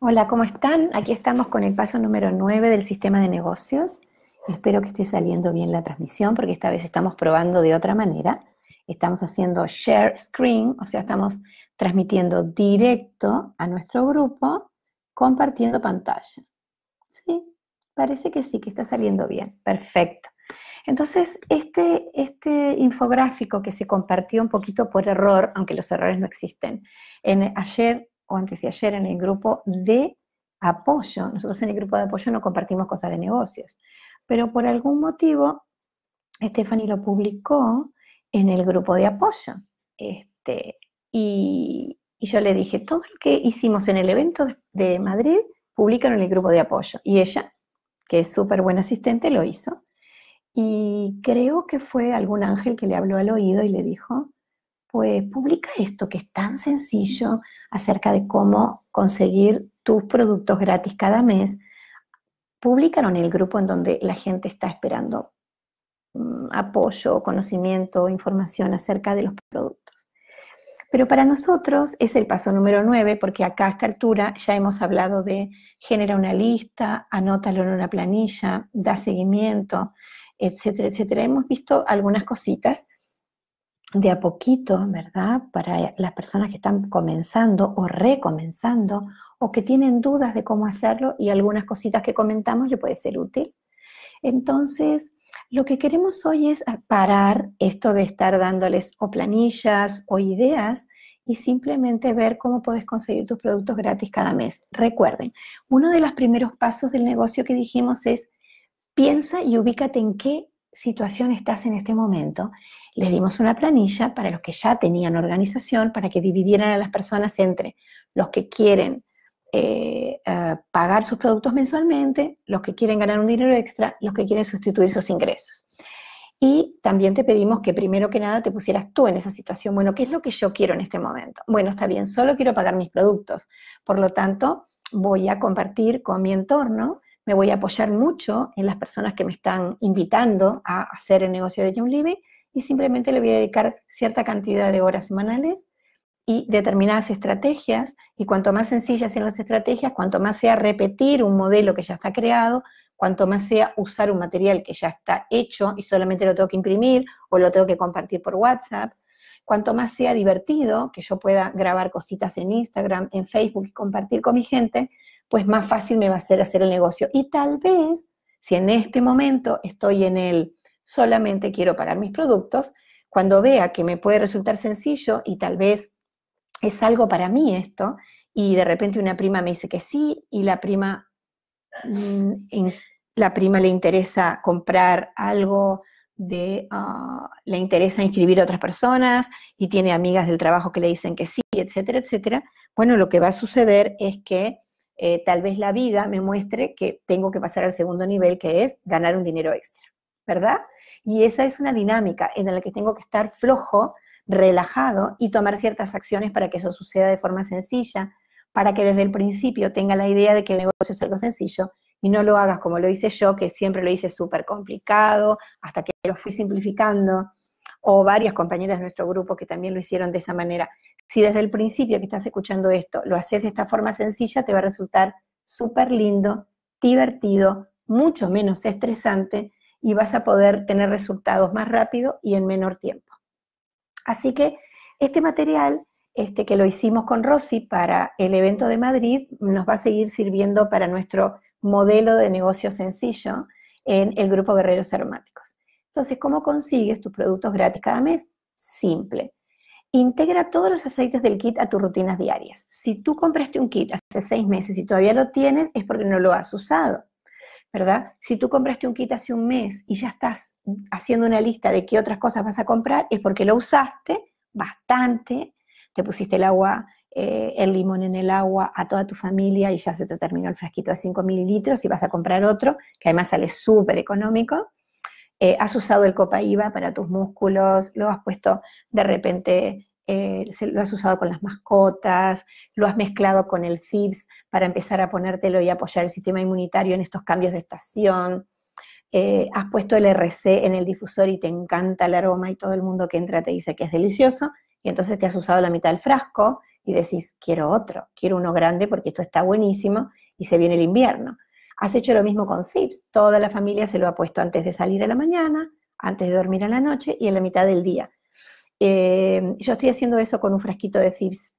Hola, ¿cómo están? Aquí estamos con el paso número 9 del sistema de negocios. Espero que esté saliendo bien la transmisión porque esta vez estamos probando de otra manera. Estamos haciendo share screen, o sea, estamos transmitiendo directo a nuestro grupo compartiendo pantalla. Sí, parece que sí, que está saliendo bien. Perfecto. Entonces, este, este infográfico que se compartió un poquito por error, aunque los errores no existen, en, ayer o antes de ayer en el grupo de apoyo. Nosotros en el grupo de apoyo no compartimos cosas de negocios, pero por algún motivo Stephanie lo publicó en el grupo de apoyo. Este, y, yo le dije, todo lo que hicimos en el evento de Madrid, publicaron en el grupo de apoyo. Y ella, que es súper buena asistente, lo hizo. Y creo que fue algún ángel que le habló al oído y le dijo, pues publica esto que es tan sencillo acerca de cómo conseguir tus productos gratis cada mes. Publicaron el grupo en donde la gente está esperando mm, apoyo, conocimiento, información acerca de los productos. Pero para nosotros es el paso número nueve porque acá a esta altura ya hemos hablado de genera una lista, anótalo en una planilla, da seguimiento, etcétera, etcétera. Hemos visto algunas cositas de a poquito, ¿verdad? Para las personas que están comenzando o recomenzando o que tienen dudas de cómo hacerlo y algunas cositas que comentamos le puede ser útil. Entonces, lo que queremos hoy es parar esto de estar dándoles o planillas o ideas y simplemente ver cómo puedes conseguir tus productos gratis cada mes. Recuerden, uno de los primeros pasos del negocio que dijimos es piensa y ubícate en qué situación estás en este momento, les dimos una planilla para los que ya tenían organización, para que dividieran a las personas entre los que quieren eh, eh, pagar sus productos mensualmente, los que quieren ganar un dinero extra, los que quieren sustituir sus ingresos. Y también te pedimos que primero que nada te pusieras tú en esa situación. Bueno, ¿qué es lo que yo quiero en este momento? Bueno, está bien, solo quiero pagar mis productos. Por lo tanto, voy a compartir con mi entorno me voy a apoyar mucho en las personas que me están invitando a hacer el negocio de John Living y simplemente le voy a dedicar cierta cantidad de horas semanales y determinadas estrategias. Y cuanto más sencillas sean las estrategias, cuanto más sea repetir un modelo que ya está creado, cuanto más sea usar un material que ya está hecho y solamente lo tengo que imprimir o lo tengo que compartir por WhatsApp, cuanto más sea divertido que yo pueda grabar cositas en Instagram, en Facebook y compartir con mi gente, pues más fácil me va a ser hacer el negocio. Y tal vez, si en este momento estoy en el solamente quiero pagar mis productos, cuando vea que me puede resultar sencillo y tal vez es algo para mí esto, y de repente una prima me dice que sí, y la prima, mm, la prima le interesa comprar algo, de, ah, le interesa inscribir a otras personas y tiene amigas del trabajo que le dicen que sí, etcétera, etcétera, bueno, lo que va a suceder es que eh, tal vez la vida me muestre que tengo que pasar al segundo nivel, que es ganar un dinero extra, ¿verdad? Y esa es una dinámica en la que tengo que estar flojo, relajado y tomar ciertas acciones para que eso suceda de forma sencilla, para que desde el principio tenga la idea de que el negocio es algo sencillo y no lo hagas como lo hice yo, que siempre lo hice súper complicado, hasta que lo fui simplificando, o varias compañeras de nuestro grupo que también lo hicieron de esa manera. Si desde el principio que estás escuchando esto lo haces de esta forma sencilla, te va a resultar súper lindo, divertido, mucho menos estresante y vas a poder tener resultados más rápido y en menor tiempo. Así que este material, este que lo hicimos con Rosy para el evento de Madrid, nos va a seguir sirviendo para nuestro modelo de negocio sencillo en el grupo Guerreros Aromáticos. Entonces, ¿cómo consigues tus productos gratis cada mes? Simple. Integra todos los aceites del kit a tus rutinas diarias. Si tú compraste un kit hace seis meses y todavía lo tienes, es porque no lo has usado, ¿verdad? Si tú compraste un kit hace un mes y ya estás haciendo una lista de qué otras cosas vas a comprar, es porque lo usaste bastante, te pusiste el agua, eh, el limón en el agua a toda tu familia y ya se te terminó el frasquito de 5 mililitros y vas a comprar otro, que además sale súper económico. Eh, has usado el IVA para tus músculos, lo has puesto de repente, eh, lo has usado con las mascotas, lo has mezclado con el CIPS para empezar a ponértelo y apoyar el sistema inmunitario en estos cambios de estación. Eh, has puesto el RC en el difusor y te encanta el aroma y todo el mundo que entra te dice que es delicioso y entonces te has usado la mitad del frasco y decís, quiero otro, quiero uno grande porque esto está buenísimo y se viene el invierno. Has hecho lo mismo con zips. Toda la familia se lo ha puesto antes de salir a la mañana, antes de dormir a la noche y en la mitad del día. Eh, yo estoy haciendo eso con un frasquito de CIPS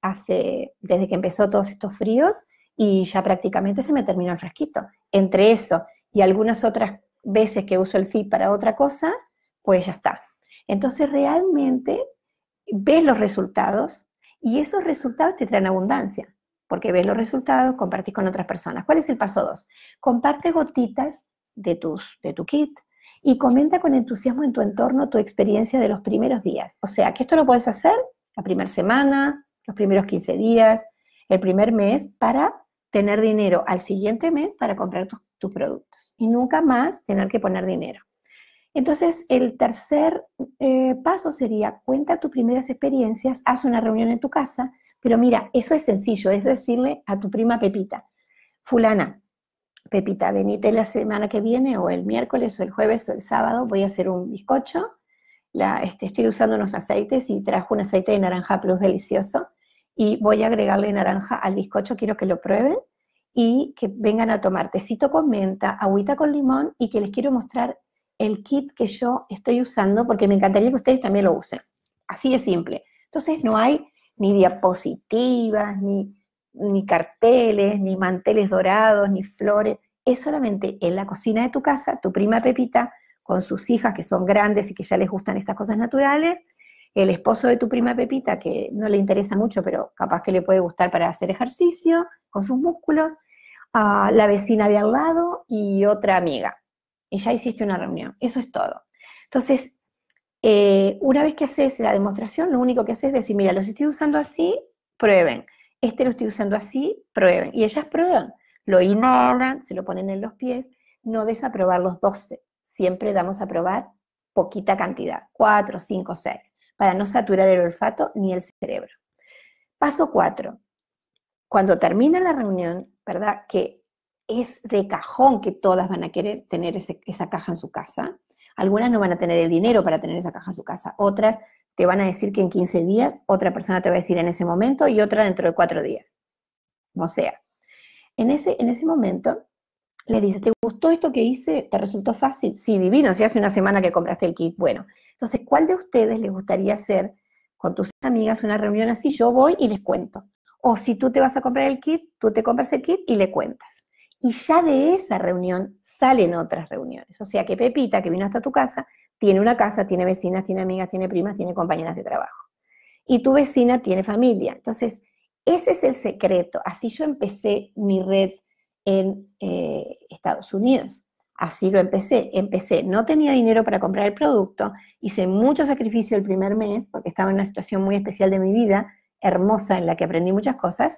desde que empezó todos estos fríos y ya prácticamente se me terminó el frasquito. Entre eso y algunas otras veces que uso el FIP para otra cosa, pues ya está. Entonces realmente ves los resultados y esos resultados te traen abundancia porque ves los resultados, compartís con otras personas. ¿Cuál es el paso 2? Comparte gotitas de, tus, de tu kit y comenta con entusiasmo en tu entorno tu experiencia de los primeros días. O sea, que esto lo puedes hacer la primera semana, los primeros 15 días, el primer mes, para tener dinero al siguiente mes para comprar tus, productos y nunca más tener que poner dinero. Entonces, el tercer eh, paso sería, cuenta tus primeras experiencias, haz una reunión en tu casa pero mira, eso es sencillo, es decirle a tu prima Pepita, fulana, Pepita, venite la semana que viene o el miércoles o el jueves o el sábado, voy a hacer un bizcocho, la, este, estoy usando unos aceites y trajo un aceite de naranja plus delicioso y voy a agregarle naranja al bizcocho, quiero que lo prueben y que vengan a tomar tecito con menta, agüita con limón y que les quiero mostrar el kit que yo estoy usando porque me encantaría que ustedes también lo usen. Así de simple. Entonces no hay ni diapositivas, ni, carteles, ni manteles dorados, ni flores. Es solamente en la cocina de tu casa, tu prima Pepita, con sus hijas que son grandes y que ya les gustan estas cosas naturales, el esposo de tu prima Pepita, que no le interesa mucho, pero capaz que le puede gustar para hacer ejercicio, con sus músculos, a la vecina de al lado y otra amiga. Y ya hiciste una reunión. Eso es todo. Entonces, eh, una vez que haces la demostración, lo único que haces es decir, mira, los estoy usando así, prueben. Este lo estoy usando así, prueben. Y ellas prueban. Lo ignoran, se lo ponen en los pies. No desaprobar los 12. Siempre damos a probar poquita cantidad, 4, 5, 6, para no saturar el olfato ni el cerebro. Paso 4. Cuando termina la reunión, ¿verdad? Que es de cajón que todas van a querer tener esa caja en su casa. Algunas no van a tener el dinero para tener esa caja en su casa, otras te van a decir que en 15 días, otra persona te va a decir en ese momento y otra dentro de cuatro días. O sea, en ese, en ese momento le dice, ¿te gustó esto que hice? ¿Te resultó fácil? Sí, divino, si hace una semana que compraste el kit. Bueno, entonces, ¿cuál de ustedes les gustaría hacer con tus amigas una reunión así? Yo voy y les cuento. O si tú te vas a comprar el kit, tú te compras el kit y le cuentas y ya de esa reunión salen otras reuniones. O sea que Pepita, que vino hasta tu casa, tiene una casa, tiene vecinas, tiene amigas, tiene primas, tiene compañeras de trabajo. Y tu vecina tiene familia. Entonces, ese es el secreto. Así yo empecé mi red en eh, Estados Unidos. Así lo empecé. Empecé, no tenía dinero para comprar el producto, hice mucho sacrificio el primer mes porque estaba en una situación muy especial de mi vida, hermosa, en la que aprendí muchas cosas.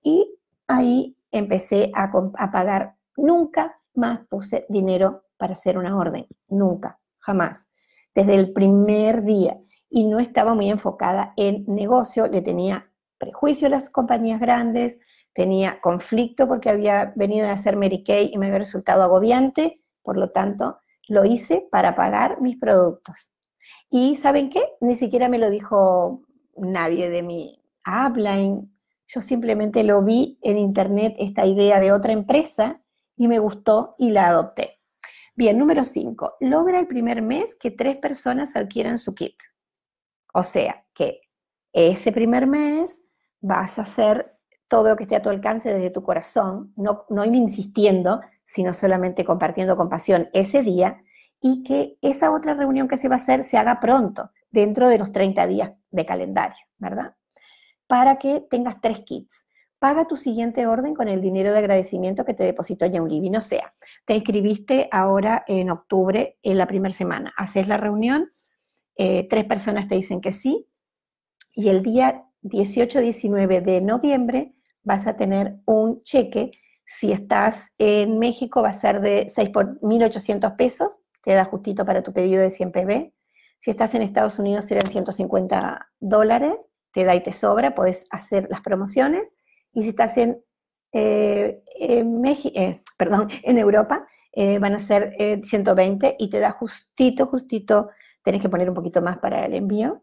Y ahí empecé a, pagar. Nunca más puse dinero para hacer una orden, nunca, jamás, desde el primer día. Y no estaba muy enfocada en negocio, le tenía prejuicio a las compañías grandes, tenía conflicto porque había venido a hacer Mary Kay y me había resultado agobiante, por lo tanto, lo hice para pagar mis productos. Y ¿saben qué? Ni siquiera me lo dijo nadie de mi upline, yo simplemente lo vi en internet, esta idea de otra empresa, y me gustó y la adopté. Bien, número 5. Logra el primer mes que tres personas adquieran su kit. O sea, que ese primer mes vas a hacer todo lo que esté a tu alcance desde tu corazón, no, no insistiendo, sino solamente compartiendo con pasión ese día y que esa otra reunión que se va a hacer se haga pronto, dentro de los 30 días de calendario, ¿verdad? para que tengas tres kits. Paga tu siguiente orden con el dinero de agradecimiento que te depositó ya un living. O sea, te inscribiste ahora en octubre, en la primera semana. Haces la reunión, eh, tres personas te dicen que sí, y el día 18-19 de noviembre vas a tener un cheque. Si estás en México, va a ser de 6 por 1.800 pesos, te da justito para tu pedido de 100 PB. Si estás en Estados Unidos, serán 150 dólares te da y te sobra, podés hacer las promociones. Y si estás en, eh, eh, perdón, en Europa, eh, van a ser 120 y te da justito, justito, tenés que poner un poquito más para el envío.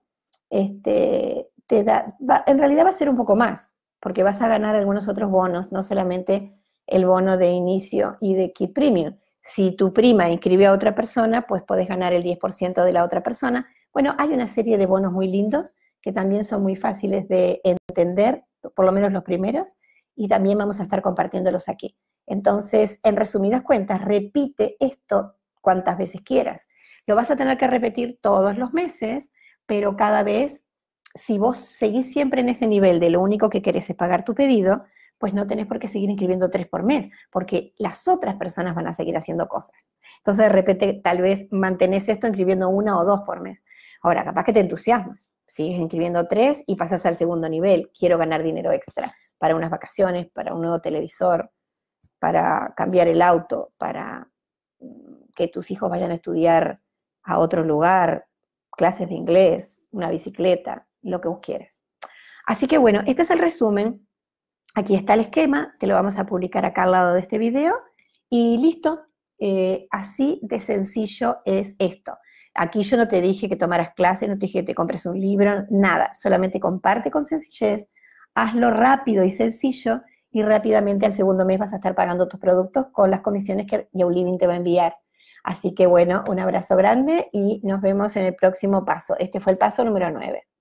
Este, te da, en realidad va a ser un poco más, porque vas a ganar algunos otros bonos, no solamente el bono de inicio y de kit premium. Si tu prima inscribe a otra persona, pues podés ganar el 10% de la otra persona. Bueno, hay una serie de bonos muy lindos que también son muy fáciles de entender, por lo menos los primeros, y también vamos a estar compartiéndolos aquí. Entonces, en resumidas cuentas, repite esto cuantas veces quieras. Lo vas a tener que repetir todos los meses, pero cada vez, si vos seguís siempre en ese nivel de lo único que querés es pagar tu pedido, pues no tenés por qué seguir inscribiendo tres por mes, porque las otras personas van a seguir haciendo cosas. Entonces, de repente, tal vez mantenés esto inscribiendo una o dos por mes. Ahora, capaz que te entusiasmas sigues inscribiendo tres y pasas al segundo nivel, quiero ganar dinero extra para unas vacaciones, para un nuevo televisor, para cambiar el auto, para mm, que tus hijos vayan a estudiar a otro lugar, clases de inglés, una bicicleta, lo que vos quieras. Así que bueno, este es el resumen. Aquí está el esquema, que lo vamos a publicar acá al lado de este video. Y listo, eh, así de sencillo es esto. Aquí yo no te dije que tomaras clases, no te dije que te compres un libro, nada. Solamente comparte con sencillez, hazlo rápido y sencillo y rápidamente al segundo mes vas a estar pagando tus productos con las comisiones que Yo te va a enviar. Así que bueno, un abrazo grande y nos vemos en el próximo paso. Este fue el paso número 9.